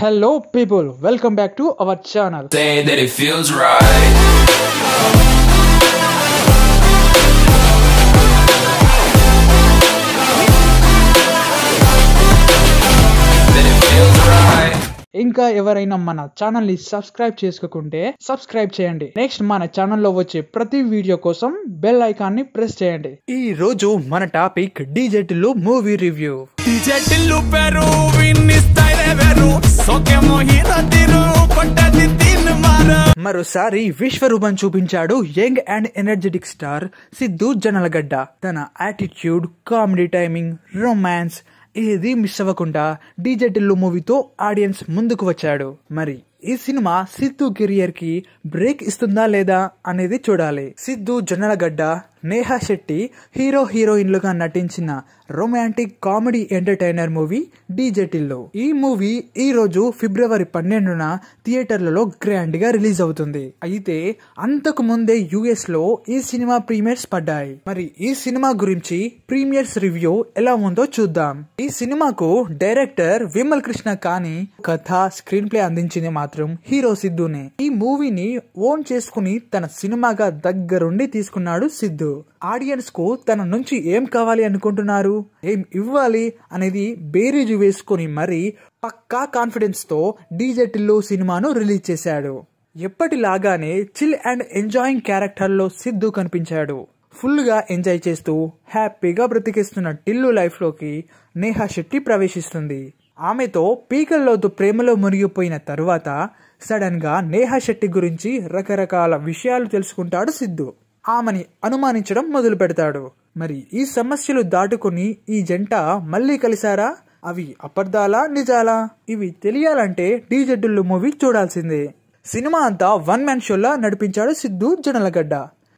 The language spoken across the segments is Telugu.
hello people welcome back to our channel ఇంకా ఎవరైనా మన ఛానల్ ని సబ్స్క్రైబ్ చేసుకోకుంటే సబ్స్క్రైబ్ చేయండి నెక్స్ట్ మన ఛానల్లో వచ్చే ప్రతి వీడియో కోసం బెల్ ఐకాన్ ని ప్రెస్ చేయండి ఈ రోజు మన topic DJ Tillu movie review DJ Tillu విన్నిస్తాయి మరోసారి విశ్వరూపం చూపించాడు young and energetic star Siddhu జనలగడ్డ తన యాటిట్యూడ్ కామెడీ టైమింగ్ రొమాన్స్ ఏది మిస్ అవ్వకుండా డీజెటిల్లు మూవీతో ఆడియన్స్ ముందుకు వచ్చాడు మరి ఈ సినిమా సిద్ధు కెరియర్ కి బ్రేక్ ఇస్తుందా లేదా అనేది చూడాలి సిద్ధు జనలగడ్డ నేహా శెట్టి హీరో హీరోయిన్లుగా నటించిన రొమాంటిక్ కామెడీ ఎంటర్టైనర్ మూవీ డీజెటిల్లో ఈ మూవీ ఈ రోజు ఫిబ్రవరి పన్నెండున థియేటర్లలో గ్రాండ్ గా రిలీజ్ అవుతుంది అయితే అంతకు ముందే లో ఈ సినిమా ప్రీమియర్స్ పడ్డాయి మరి ఈ సినిమా గురించి ప్రీమియర్స్ రివ్యూ ఎలా ఉందో చూద్దాం ఈ సినిమాకు డైరెక్టర్ విమల్ కృష్ణ కాని కథ స్క్రీన్ ప్లే అందించింది మాత్రం హీరో సిద్ధునే ఈ మూవీని ఓన్ చేసుకుని తన సినిమాగా దగ్గరుండి తీసుకున్నాడు సిద్ధు ఆడియన్స్కు తన నుంచి ఏం కావాలి అనుకుంటున్నారు ఏం ఇవ్వాలి అనేది బేరీజు వేసుకుని మరీ పక్కా కాన్ఫిడెన్స్తో డీజే టిల్లు సినిమాను రిలీజ్ చేశాడు ఎప్పటిలాగానే చిల్ అండ్ ఎంజాయింగ్ క్యారెక్టర్లో సిద్ధు కనిపించాడు ఫుల్గా ఎంజాయ్ చేస్తూ హ్యాపీగా బ్రతికిస్తున్న టిల్లు లైఫ్లోకి నేహా శెట్టి ప్రవేశిస్తుంది ఆమెతో పీకల్లోతు ప్రేమలో మునిగిపోయిన తరువాత సడన్గా నేహా శెట్టి గురించి రకరకాల విషయాలు తెలుసుకుంటాడు సిద్ధు ఆమెని అనుమానించడం మొదలు పెడతాడు మరి ఈ సమస్యలు దాటుకుని ఈ జంట మళ్ళీ కలిశారా అవి అపర్ధాలా నిజాలా ఇవి తెలియాలంటే డీజెడ్డుల్లు మూవీ చూడాల్సిందే సినిమా అంతా వన్ మ్యాన్ షోలా నడిపించాడు సిద్ధు జనలగడ్డ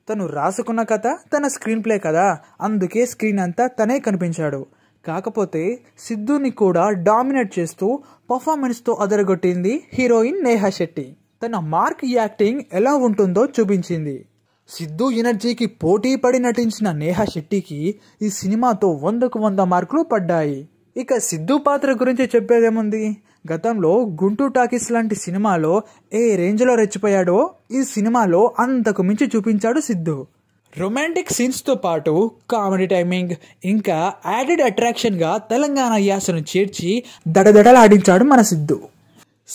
తను రాసుకున్న కథ తన స్క్రీన్ ప్లే కదా అందుకే స్క్రీన్ అంతా తనే కనిపించాడు కాకపోతే సిద్ధుని కూడా డామినేట్ చేస్తూ పర్ఫార్మెన్స్తో అదరగొట్టింది హీరోయిన్ నేహా శెట్టి తన మార్క్ యాక్టింగ్ ఎలా ఉంటుందో చూపించింది సిద్ధు ఎనర్జీకి పోటీ పడి నటించిన నేహా శెట్టికి ఈ సినిమాతో వందకు వంద మార్కులు పడ్డాయి ఇక సిద్ధు పాత్ర గురించి చెప్పేదేముంది గతంలో గుంటూ టాకీస్ లాంటి సినిమాలో ఏ రేంజ్లో రెచ్చిపోయాడో ఈ సినిమాలో అంతకు మించి చూపించాడు సిద్ధు రొమాంటిక్ సీన్స్తో పాటు కామెడీ టైమింగ్ ఇంకా యాడెడ్ అట్రాక్షన్గా తెలంగాణ యాసను చేర్చి దడదడలాడించాడు మన సిద్ధు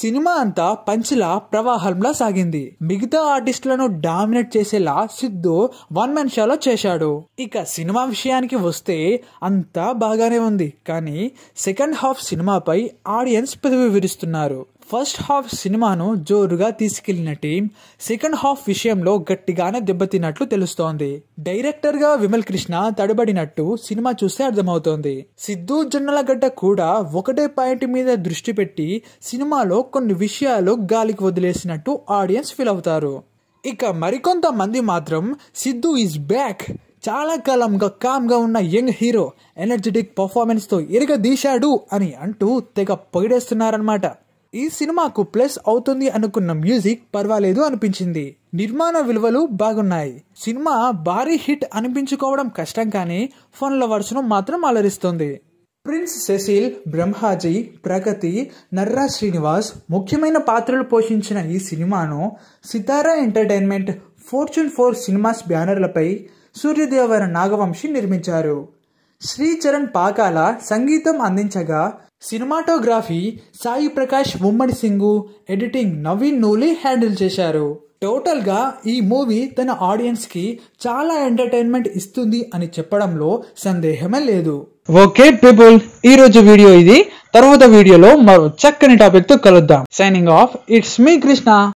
సినిమా అంతా పంచిలా ప్రవాహంలా సాగింది మిగతా ఆర్టిస్టులను డామినేట్ చేసేలా సిద్ధు వన్ మ్యాన్ షోలో చేశాడు ఇక సినిమా విషయానికి వస్తే అంతా బాగానే ఉంది కానీ సెకండ్ హాఫ్ సినిమాపై ఆడియన్స్ పెదవి విరుస్తున్నారు ఫస్ట్ హాఫ్ సినిమాను జోరుగా తీసుకెళ్లిన టీం సెకండ్ హాఫ్ విషయంలో గట్టిగానే దెబ్బతిన్నట్లు తెలుస్తోంది డైరెక్టర్ గా విమల్ కృష్ణ తడబడినట్టు సినిమా చూస్తే అర్థమవుతోంది సిద్ధు గడ్డ కూడా ఒకటే పాయింట్ మీద దృష్టి పెట్టి సినిమాలో కొన్ని విషయాలు గాలికి వదిలేసినట్టు ఆడియన్స్ ఫీల్ అవుతారు ఇక మరికొంతమంది మాత్రం సిద్ధు ఈజ్ బ్యాక్ చాలా కాలంగా కామ్గా ఉన్న యంగ్ హీరో ఎనర్జెటిక్ పర్ఫార్మెన్స్తో ఎరగదీశాడు అని అంటూ తెగ పొగిడేస్తున్నారనమాట ఈ సినిమాకు ప్లస్ అవుతుంది అనుకున్న మ్యూజిక్ పర్వాలేదు అనిపించింది నిర్మాణ విలువలు బాగున్నాయి సినిమా భారీ హిట్ అనిపించుకోవడం కష్టం కానీ ఫన్ లవర్స్ను మాత్రం అలరిస్తుంది ప్రిన్స్ సెసిల్ బ్రహ్మాజీ ప్రగతి నర్రా శ్రీనివాస్ ముఖ్యమైన పాత్రలు పోషించిన ఈ సినిమాను Sithara entertainment fortune four cinemas బ్యానర్లపై సూర్యదేవర నాగవంశి నిర్మించారు శ్రీచరణ్ పాకాల సంగీతం అందించగా cinematography Sai Prakash Mummadi Singu editing Naveen Nooli handle చేశారు టోటల్గా ఈ మూవీ తన ఆడియన్స్కి చాలా ఎంటర్టైన్మెంట్ ఇస్తుంది అని చెప్పడంలో సందేహమే లేదు ఓకే పీపుల్ ఈ రోజు వీడియో ఇది తర్వాత వీడియోలో మరో చక్కని టాపిక్తో కలుద్దాం సైనింగ్ ఆఫ్ ఇట్స్ మీ కృష్ణ